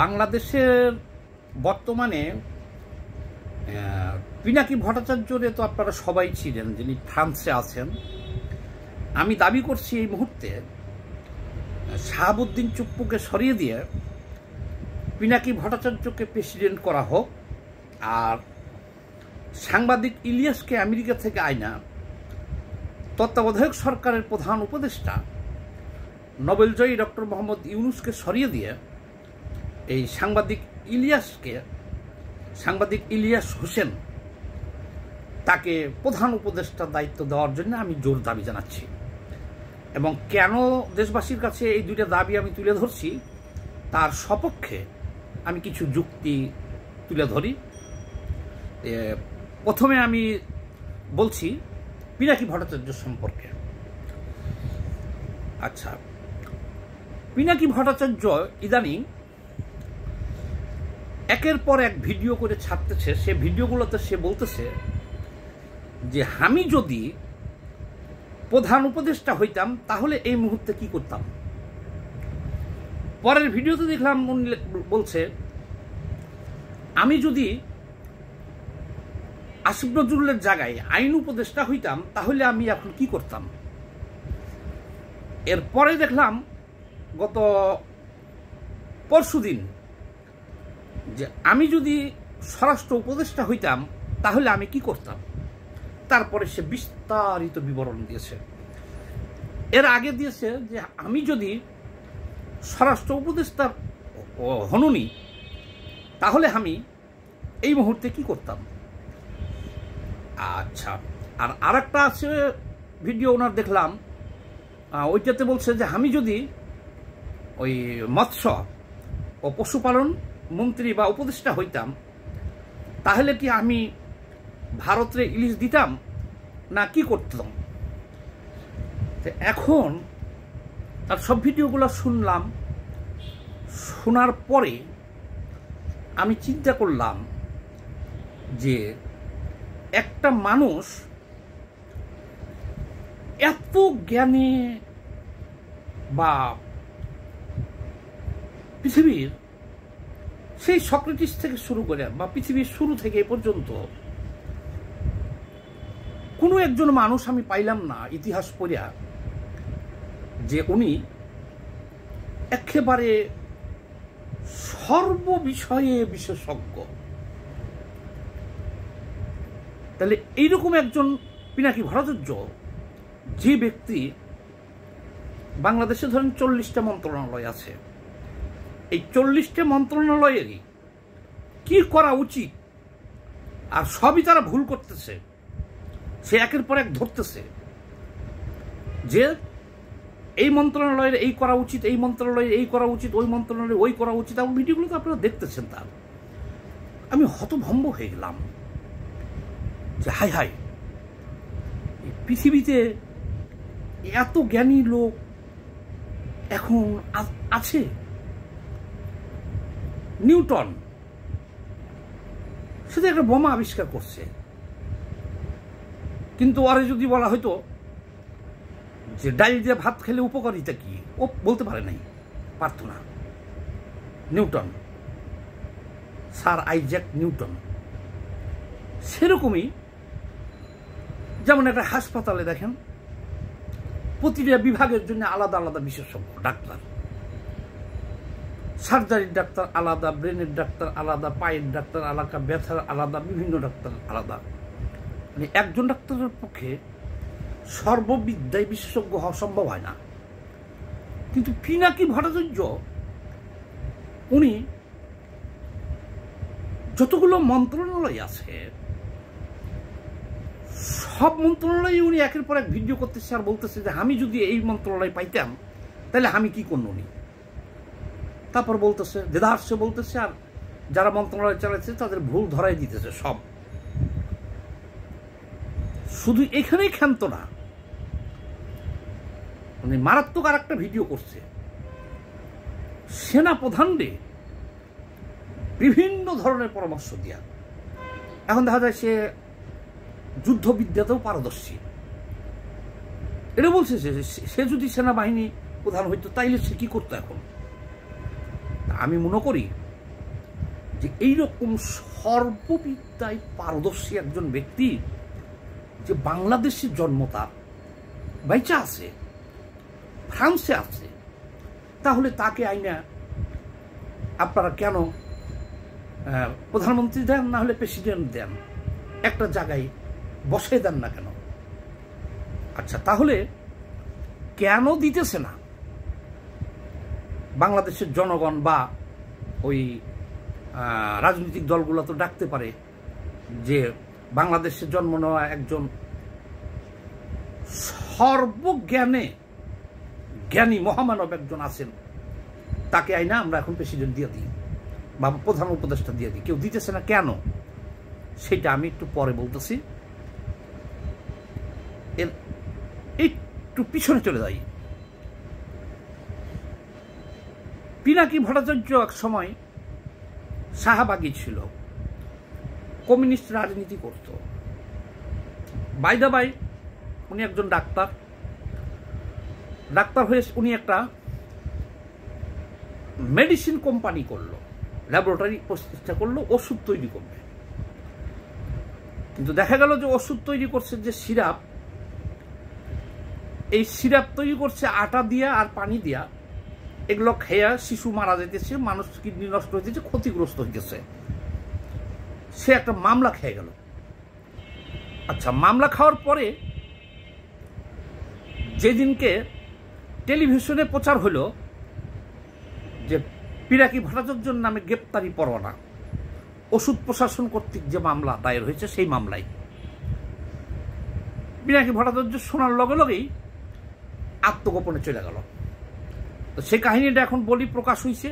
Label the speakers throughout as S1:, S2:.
S1: বাংলাদেশের বর্তমানে পিনাকি ভট্টাচার্যরে তো আপনারা সবাই ছিলেন যিনি ফ্রান্সে আছেন আমি দাবি করছি এই মুহূর্তে শাহাবুদ্দিন চুপ্পুকে সরিয়ে দিয়ে পিনাকি ভট্টাচার্যকে প্রেসিডেন্ট করা হোক আর সাংবাদিক ইলিয়াসকে আমেরিকা থেকে আয়না তত্ত্বাবধায়ক সরকারের প্রধান উপদেষ্টা নোবেলজয়ী ডক্টর মোহাম্মদ ইউনুসকে সরিয়ে দিয়ে এই সাংবাদিক ইলিয়াসকে সাংবাদিক ইলিয়াস হোসেন তাকে প্রধান উপদেষ্টার দায়িত্ব দেওয়ার জন্য আমি জোর দাবি জানাচ্ছি এবং কেন দেশবাসীর কাছে এই দুইটা দাবি আমি তুলে ধরছি তার সপক্ষে আমি কিছু যুক্তি তুলে ধরি প্রথমে আমি বলছি পিনাকি ভট্টাচার্য সম্পর্কে আচ্ছা পিনাকি ভট্টাচার্য ইদানিং একের পর এক ভিডিও করে ছাড়তেছে সে ভিডিওগুলোতে সে বলতেছে যে আমি যদি প্রধান উপদেষ্টা হইতাম তাহলে এই মুহূর্তে কি করতাম পরের ভিডিওতে দেখলাম বলছে আমি যদি আসিফ নজরুলের জায়গায় আইন উপদেষ্টা হইতাম তাহলে আমি এখন কি করতাম এরপরে দেখলাম গত পরশুদিন যে আমি যদি স্বরাষ্ট্র উপদেষ্টা হইতাম তাহলে আমি কি করতাম তারপরে সে বিস্তারিত বিবরণ দিয়েছে এর আগে দিয়েছে যে আমি যদি স্বরাষ্ট্র উপদেষ্টা হননি তাহলে আমি এই মুহূর্তে কি করতাম আচ্ছা আর আরেকটা আছে ভিডিও ওনার দেখলাম ওইটাতে বলছে যে আমি যদি ওই মৎস্য ও পশুপালন মন্ত্রী বা উপদেষ্টা হইতাম তাহলে কি আমি ভারতে ইলিশ দিতাম না কি করতাম এখন তার সব ভিডিওগুলো শুনলাম শোনার পরে আমি চিন্তা করলাম যে একটা মানুষ এত জ্ঞানে বা পৃথিবীর সেই সক্রেটিস থেকে শুরু করে বা পৃথিবীর শুরু থেকে এ পর্যন্ত কোনো একজন মানুষ আমি পাইলাম না ইতিহাস পড়িয়া যে উনি একেবারে সর্ববিষয়ে বিশেষজ্ঞ তাহলে এইরকম একজন পিনাকি ভরতার্য যে ব্যক্তি বাংলাদেশে ধরেন চল্লিশটা মন্ত্রণালয় আছে এই চল্লিশটা মন্ত্রণালয়েরই কি করা উচিত আর সবই তারা ভুল করতেছে সে একের পর এক ধরতেছে যে এই মন্ত্রণালয়ের এই করা উচিত এই মন্ত্রণালয়ের এই করা উচিত ওই মন্ত্রণালয়ে ওই করা উচিত এবং ভিডিওগুলো তো আপনারা দেখতেছেন তার আমি হতভম্ব হয়ে গেলাম যে হাই হাই পৃথিবীতে এত জ্ঞানী লোক এখন আছে নিউটন শুধু একটা বোমা আবিষ্কার করছে কিন্তু আরে যদি বলা হয়তো যে ডাইল দিয়ে ভাত খেলে উপকারিতা কি ও বলতে পারে নাই পারত না নিউটন স্যার আইজ্যাক নিউটন সেরকমই যেমন একটা হাসপাতালে দেখেন প্রতিটা বিভাগের জন্য আলাদা আলাদা বিশেষজ্ঞ ডাক্তার সার্জারির ডাক্তার আলাদা ব্রেনের ডাক্তার আলাদা পায়ের ডাক্তার আলাদা ব্যথার আলাদা বিভিন্ন ডাক্তার আলাদা মানে একজন ডাক্তারের পক্ষে সর্ববিদ্যায় বিশেষজ্ঞ হওয়া সম্ভব হয় না কিন্তু পিনাকি ভট্টাচার্য উনি যতগুলো মন্ত্রণালয় আছে সব মন্ত্রণালয়ে উনি একের পর এক ভিডিও করতেছে আর বলতেছে যে আমি যদি এই মন্ত্রণালয় পাইতাম তাহলে আমি কি করুন উনি তারপর বলতেছে দ্বিধার্সে বলতেছে আর যারা মন্ত্রণালয় চালাচ্ছে তাদের ভুল ধরাই দিতেছে সব শুধু এখানেই ক্ষান্ত না মানে মারাত্মক আর একটা ভিডিও করছে সেনা প্রধানরে বিভিন্ন ধরনের পরামর্শ দেওয়া এখন দেখা যায় সে যুদ্ধবিদ্যাতেও পারদর্শী এটা বলছে সে যদি সেনাবাহিনী প্রধান হইতো তাইলে সে কি করতো এখন আমি মনে করি যে এইরকম সর্ববিদ্যায় পারদর্শী একজন ব্যক্তি যে বাংলাদেশের জন্ম তার বাইচা আছে ফ্রান্সে আছে তাহলে তাকে আইনা আপনারা কেন প্রধানমন্ত্রী দেন না হলে প্রেসিডেন্ট দেন একটা জায়গায় বসে দেন না কেন আচ্ছা তাহলে কেন দিতেছে না বাংলাদেশের জনগণ বা ওই রাজনৈতিক দলগুলো তো ডাকতে পারে যে বাংলাদেশে জন্ম নেওয়া একজন সর্বজ্ঞানে জ্ঞানী মহামানব একজন আছেন তাকে আইনা আমরা এখন প্রেসিডেন্ট দিয়ে দিই বা প্রধান উপদেষ্টা দিয়ে দিই কেউ দিতেছে না কেন সেটা আমি একটু পরে বলতেছি এর একটু পিছনে চলে যাই পিনাকি ভট্টাচার্য এক সময় সাহাবাগি ছিল কমিউনিস্ট রাজনীতি করত বাইদাবাই উনি একজন ডাক্তার ডাক্তার হয়ে উনি একটা মেডিসিন কোম্পানি করলো ল্যাবরেটরি প্রতিষ্ঠা করলো ওষুধ তৈরি করবে কিন্তু দেখা গেল যে ওষুধ তৈরি করছে যে সিরাপ এই সিরাপ তৈরি করছে আটা দিয়া আর পানি দিয়া এগুলো খেয়া শিশু মারা যেতেছে মানুষ কিডনি নষ্ট হয়ে ক্ষতিগ্রস্ত হইতেছে সে একটা মামলা খেয়ে গেল আচ্ছা মামলা খাওয়ার পরে যেদিনকে টেলিভিশনে প্রচার হলো যে পিরাকি ভট্টাচার্য নামে গ্রেপ্তারি পরোয়ানা ওষুধ প্রশাসন কর্তৃক যে মামলা দায়ের হয়েছে সেই মামলায় পিরাকি ভট্টাচার্য শোনার লগে লগেই আত্মগোপনে চলে গেল তো সে কাহিনীটা এখন বলি প্রকাশ হইছে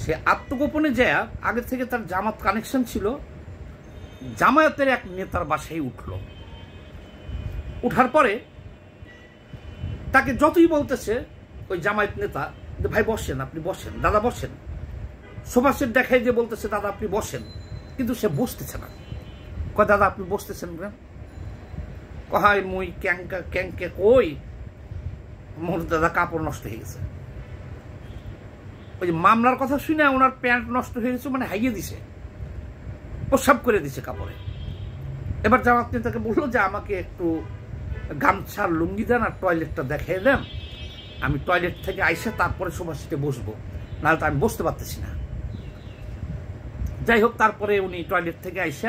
S1: সে আত্মগোপনে যায় আগে থেকে তার জামাত কানেকশন ছিল জামায়াতের এক নেতার বাসায় উঠল উঠার পরে তাকে যতই বলতেছে ওই জামায়াত নেতা যে ভাই বসেন আপনি বসেন দাদা বসেন সোফা সেট দেখায় যে বলতেছে দাদা আপনি বসেন কিন্তু সে বসতেছে না কয় দাদা আপনি বসতেছেন কেন কহায় মুই ক্যাংকা ক্যাংকে কই মর্যাদা দাদা কাপড় নষ্ট হয়ে গেছে ওই যে মামলার কথা শুনে ওনার প্যান্ট নষ্ট হয়ে গেছে মানে হাইয়ে দিছে প্রসাব করে দিছে কাপড়ে এবার জামাত তাকে বললো যে আমাকে একটু গামছার লুঙ্গি দেন আর টয়লেটটা দেখিয়ে দেন আমি টয়লেট থেকে আইসে তারপরে সবার সিটে বসবো নাহলে তো আমি বসতে পারতেছি না যাই হোক তারপরে উনি টয়লেট থেকে আইসে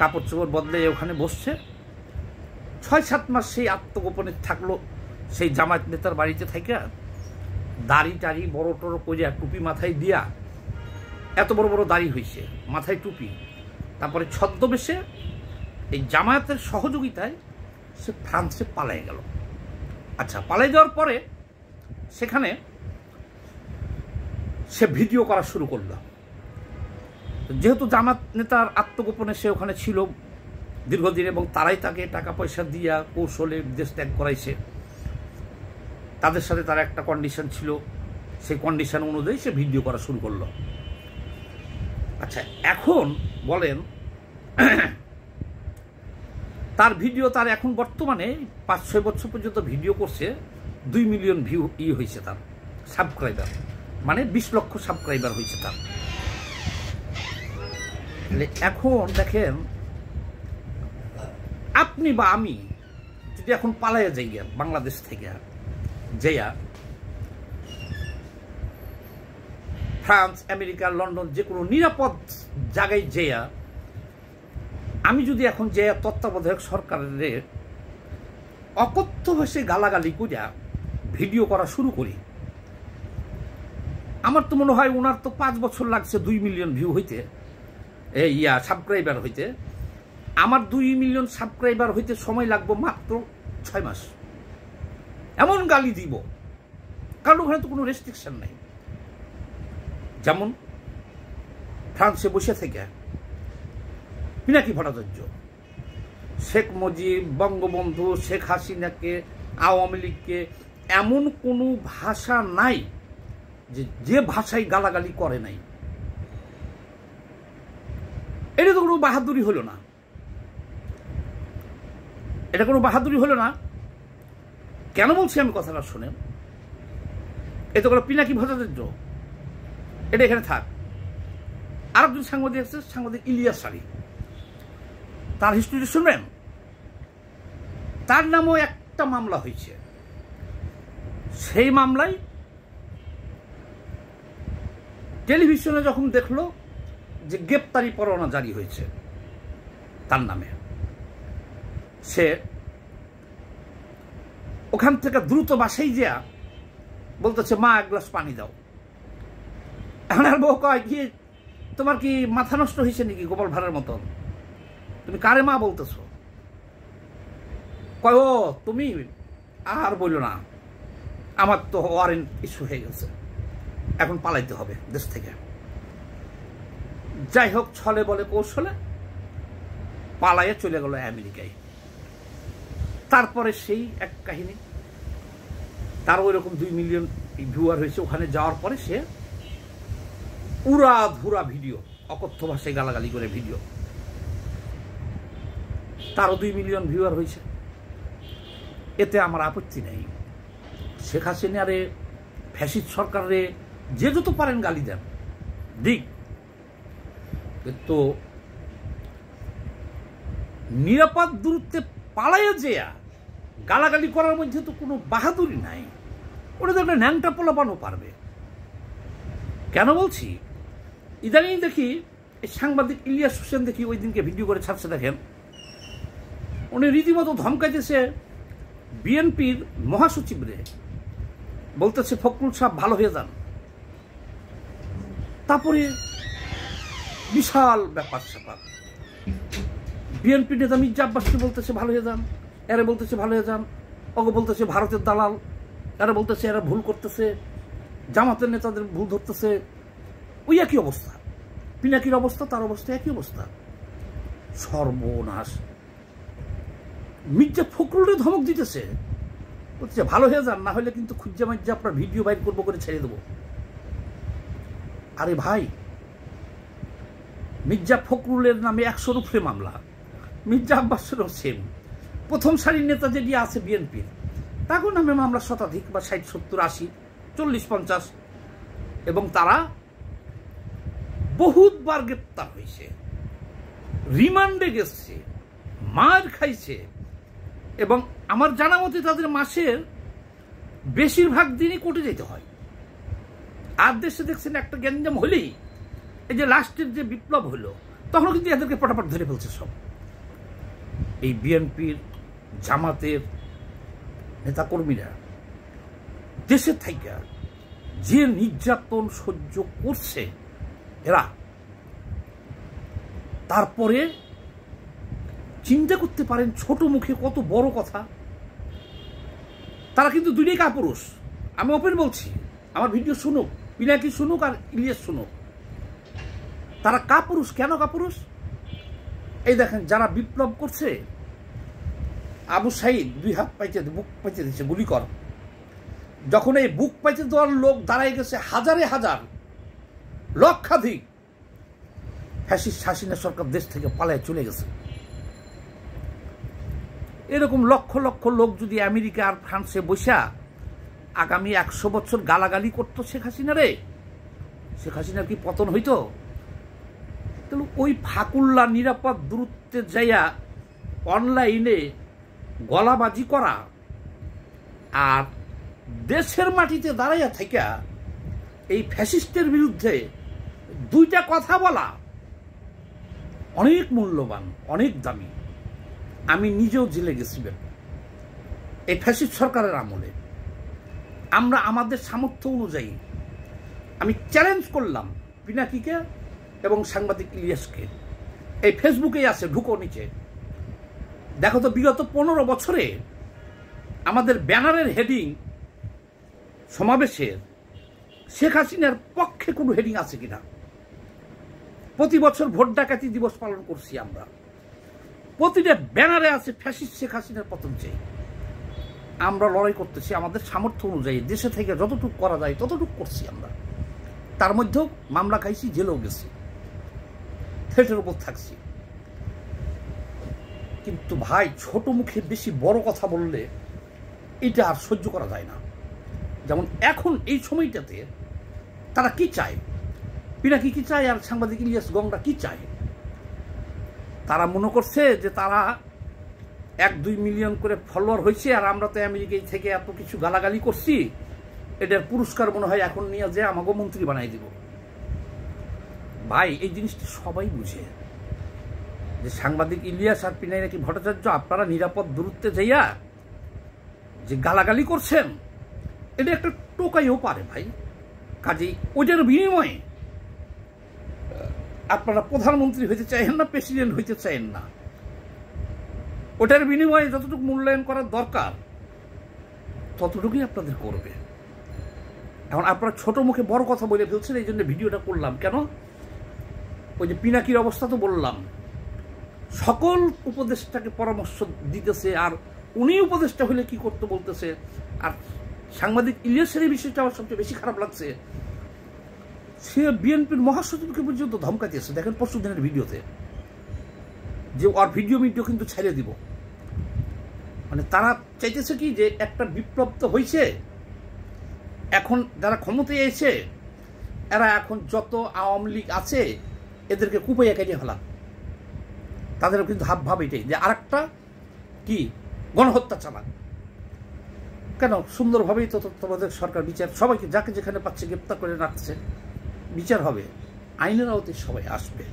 S1: কাপড় চোপড় বদলে ওখানে বসছে ছয় সাত মাস সেই আত্মগোপনে থাকলো সেই জামাত নেতার বাড়িতে থাইকা দাড়ি টাড়ি বড় টড়ো করিয়া টুপি মাথায় দিয়া এত বড় বড় দাড়ি হয়েছে মাথায় টুপি তারপরে ছদ্মবেশে এই জামায়াতের সহযোগিতায় সে ফ্রান্সে পালাই গেল আচ্ছা পালাই যাওয়ার পরে সেখানে সে ভিডিও করা শুরু করল যেহেতু জামাত নেতার আত্মগোপনে সে ওখানে ছিল দীর্ঘদিন এবং তারাই তাকে টাকা পয়সা দিয়া কৌশলে দেশ ত্যাগ করাইছে তাদের সাথে তার একটা কন্ডিশন ছিল সেই কন্ডিশন অনুযায়ী সে ভিডিও করা শুরু করলো আচ্ছা এখন বলেন তার ভিডিও তার এখন বর্তমানে পাঁচ ছয় বছর পর্যন্ত ভিডিও করছে দুই মিলিয়ন ভিউ ই হয়েছে তার সাবস্ক্রাইবার মানে বিশ লক্ষ সাবস্ক্রাইবার হয়েছে তার এখন দেখেন আপনি বা আমি যদি এখন পালাইয়া যাই বাংলাদেশ থেকে জেয়া ফ্রান্স আমেরিকা লন্ডন যে কোনো নিরাপদ জায়গায় জেয়া আমি যদি এখন জেয়া তত্ত্বাবধায়ক সরকারের অকথ্য ভাষে গালাগালি করিয়া ভিডিও করা শুরু করি আমার তো মনে হয় ওনার তো পাঁচ বছর লাগছে দুই মিলিয়ন ভিউ হইতে ইয়া সাবস্ক্রাইবার হইতে আমার দুই মিলিয়ন সাবস্ক্রাইবার হইতে সময় লাগবো মাত্র ছয় মাস এমন গালি দিব কারণ ওখানে তো কোনো রেস্ট্রিকশন নাই যেমন ফ্রান্সে বসে থেকে পিনাকি ভট্টাচার্য শেখ মুজিব বঙ্গবন্ধু শেখ হাসিনাকে আওয়ামী লীগকে এমন কোনো ভাষা নাই যে যে ভাষায় গালাগালি করে নাই এটা তো কোনো বাহাদুরি হলো না এটা কোনো বাহাদুরি হলো না কেন বলছি আমি কথাটা শুনে এতে করে পিনাকি ভট্টাচার্য এটা এখানে থাক আর একজন সাংবাদিক আছে সাংবাদিক ইলিয়াস সারি তার হিস্ট্রি শুনবেন তার নামও একটা মামলা হয়েছে সেই মামলায় টেলিভিশনে যখন দেখলো যে গ্রেপ্তারি পরোয়ানা জারি হয়েছে তার নামে সে ওখান থেকে দ্রুত বাসেই যা বলতেছে মা এক গ্লাস পানি দাও এখন আর বউ কয় কি তোমার কি মাথা নষ্ট হয়েছে নাকি গোপাল ভাড়ার মতন তুমি কারে মা বলতেছো কয় ও তুমি আর বললো না আমার তো ওয়ারেন্ট ইস্যু হয়ে গেছে এখন পালাইতে হবে দেশ থেকে যাই হোক ছলে বলে কৌশলে পালাইয়ে চলে গেল আমেরিকায় তারপরে সেই এক কাহিনী তার ওই রকম দুই মিলিয়ন ভিউয়ার হয়েছে ওখানে যাওয়ার পরে সে উড়া ধুরা ভিডিও অকথ্য ভাষায় গালাগালি করে ভিডিও তারও দুই মিলিয়ন ভিউয়ার হয়েছে এতে আমার আপত্তি নেই শেখ হাসিনারে ফ্যাসিদ সরকারে যে যত পারেন গালি দেন দিক তো নিরাপদ দূরত্বে পালাইয়া যেয়া গালাগালি করার মধ্যে তো কোনো বাহাদুরি নাই ওটা তো একটা ন্যাংটা পোলাপানও পারবে কেন বলছি ইদানিং দেখি এই সাংবাদিক ইলিয়াস হোসেন দেখি ওই দিনকে ভিডিও করে ছাড়ছে দেখেন উনি রীতিমতো ধমকাইতেছে বিএনপির মহাসচিব রে বলতেছে ফখরুল সাহেব ভালো হয়ে যান তারপরে বিশাল ব্যাপার স্যাপার বিএনপি নেতা মির্জা আব্বাসকে বলতেছে ভালো হয়ে যান এরা বলতেছে ভালো হয়ে যান অগ বলতেছে ভারতের দালাল এরা বলতেছে এরা ভুল করতেছে জামাতের নেতাদের ভুল ধরতেছে ওই একই অবস্থা পিনাকির অবস্থা তার অবস্থা একই অবস্থা সর্বনাশ মির্জা ফখরুলের ধমক দিতেছে বলতেছে ভালো হয়ে যান না হলে কিন্তু খুঁজে মাজ্জা আপনার ভিডিও বাইর করবো করে ছেড়ে দেবো আরে ভাই মির্জা ফখরুলের নামে একশো রুফলে মামলা মির্জা আব্বাসেরও সেম প্রথম সারির নেতা যেটি আছে বিএনপির তাকেও নামে মামলা শতাধিক বা ষাট সত্তর আশি চল্লিশ পঞ্চাশ এবং তারা বহুতবার গ্রেপ্তার হয়েছে রিমান্ডে গেছে মার খাইছে এবং আমার জানা মতে তাদের মাসের বেশিরভাগ দিনই কোর্টে যেতে হয় আর দেশে দেখছেন একটা গ্যাঞ্জাম হলেই এই যে লাস্টের যে বিপ্লব হলো তখন কিন্তু এদেরকে পটাপট ধরে ফেলছে সব এই বিএনপির জামাতের নেতাকর্মীরা দেশে থেকে যে নির্যাতন সহ্য করছে এরা তারপরে চিন্তা করতে পারেন ছোট মুখে কত বড় কথা তারা কিন্তু দুইটাই কাপুরুষ আমি ওপেন বলছি আমার ভিডিও শুনুক পিনাকি শুনুক আর ইলিয়াস শুনুক তারা কাপুরুষ কেন কাপুরুষ এই দেখেন যারা বিপ্লব করছে আবু সাইদ দুই হাত পাইতে বুক পাইতে দিচ্ছে গুলি কর যখন এই বুক পাইতে দেওয়ার লোক দাঁড়াই গেছে হাজারে হাজার লক্ষাধিক ফ্যাসিস হাসিনা সরকার দেশ থেকে পালায় চলে গেছে এরকম লক্ষ লক্ষ লোক যদি আমেরিকা আর ফ্রান্সে বসা আগামী একশো বছর গালাগালি করতো শেখ হাসিনা রে শেখ হাসিনার কি পতন হইতো ওই ফাকুল্লা নিরাপদ দূরত্বে যাইয়া অনলাইনে গলাবাজি করা আর দেশের মাটিতে দাঁড়াইয়া থেকে এই ফ্যাসিস্টের বিরুদ্ধে দুইটা কথা বলা অনেক মূল্যবান অনেক দামি আমি নিজেও জেলে গেছিলাম এই ফ্যাসিস্ট সরকারের আমলে আমরা আমাদের সামর্থ্য অনুযায়ী আমি চ্যালেঞ্জ করলাম পিনাকিকে এবং সাংবাদিক ইলিয়াসকে এই ফেসবুকেই আছে ঢুকো নিচে দেখো তো বিগত পনেরো বছরে আমাদের ব্যানারের হেডিং সমাবেশের শেখ হাসিনার পক্ষে কোনো হেডিং আছে কিনা প্রতি বছর ভোট ডাকাতি দিবস পালন করছি আমরা প্রতিটা ব্যানারে আছে ফ্যাসিস শেখ হাসিনার পতন চাই আমরা লড়াই করতেছি আমাদের সামর্থ্য অনুযায়ী দেশে থেকে যতটুকু করা যায় ততটুকু করছি আমরা তার মধ্যেও মামলা খাইছি জেলেও গেছি থিয়েটার উপর থাকছি কিন্তু ভাই ছোট মুখে বেশি বড় কথা বললে এটা আর সহ্য করা যায় না যেমন এখন এই সময়টাতে তারা কি চায় পিনাকি কি চায় আর সাংবাদিক ইলিয়াস গঙ্গা কি চায় তারা মনে করছে যে তারা এক দুই মিলিয়ন করে ফলোয়ার হয়েছে আর আমরা তো আমেরিকায় থেকে এত কিছু গালাগালি করছি এটার পুরস্কার মনে হয় এখন নিয়ে যে আমাকে মন্ত্রী বানাই দিব ভাই এই জিনিসটা সবাই বুঝে যে সাংবাদিক ইলিয়াস আর পিনাই নাকি ভট্টাচার্য আপনারা নিরাপদ দূরত্বে যাইয়া যে গালাগালি করছেন এটা একটা টোকাইও পারে ভাই কাজেই ওদের বিনিময়ে আপনারা প্রধানমন্ত্রী হইতে চাইেন না প্রেসিডেন্ট হইতে চাইেন না ওটার বিনিময়ে যতটুকু মূল্যায়ন করার দরকার ততটুকুই আপনাদের করবে এখন আপনারা ছোট মুখে বড় কথা বলে ফেলছেন এই জন্য ভিডিওটা করলাম কেন ওই যে পিনাকির অবস্থা তো বললাম সকল উপদেষ্টাকে পরামর্শ দিতেছে আর উনি উপদেষ্টা হলে কি করতে বলতেছে আর সাংবাদিক ইলিয়াসের এই বিষয়টা আমার সবচেয়ে বেশি খারাপ লাগছে সে বিএনপির মহাসচিবকে পর্যন্ত দিয়েছে দেখেন পরশু দিনের ভিডিওতে যে আর ভিডিও মিডিও কিন্তু ছেড়ে দিব মানে তারা চাইতেছে কি যে একটা বিপ্লব তো হয়েছে এখন যারা ক্ষমতায় এসে এরা এখন যত আওয়ামী লীগ আছে এদেরকে কুপাইয়া কেটে ফেলা তাদের কিন্তু হাব ভাব এটাই যে আরেকটা কি গণহত্যা চালান কেন সুন্দরভাবেই তো তোমাদের সরকার বিচার সবাইকে যাকে যেখানে পাচ্ছে গ্রেপ্তার করে রাখছে বিচার হবে আইনের আওতে সবাই আসবে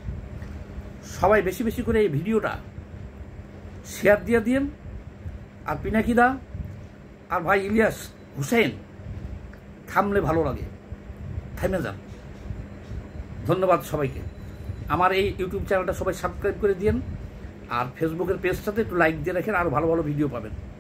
S1: সবাই বেশি বেশি করে এই ভিডিওটা শেয়ার দিয়ে দিন আর পিনাকিদা আর ভাই ইলিয়াস হুসেন থামলে ভালো লাগে থেমে যান ধন্যবাদ সবাইকে আমার এই ইউটিউব চ্যানেলটা সবাই সাবস্ক্রাইব করে দিন আর ফেসবুকের পেজটাতে একটু লাইক দিয়ে রাখেন আর ভালো ভালো ভিডিও পাবেন